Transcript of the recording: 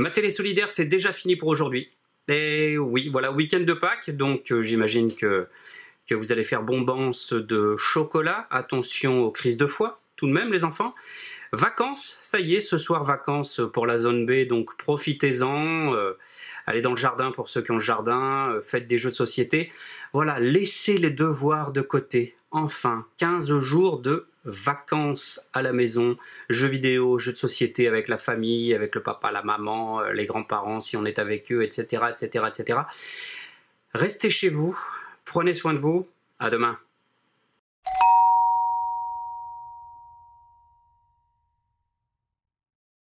Ma télé solidaire, c'est déjà fini pour aujourd'hui. Et oui, voilà, week-end de Pâques, donc euh, j'imagine que, que vous allez faire bombance de chocolat. Attention aux crises de foie, tout de même, les enfants. Vacances, ça y est, ce soir vacances pour la zone B, donc profitez-en, euh, allez dans le jardin pour ceux qui ont le jardin, euh, faites des jeux de société. Voilà, laissez les devoirs de côté, enfin 15 jours de vacances à la maison, jeux vidéo, jeux de société avec la famille, avec le papa, la maman, euh, les grands-parents si on est avec eux, etc., etc., etc. Restez chez vous, prenez soin de vous, à demain.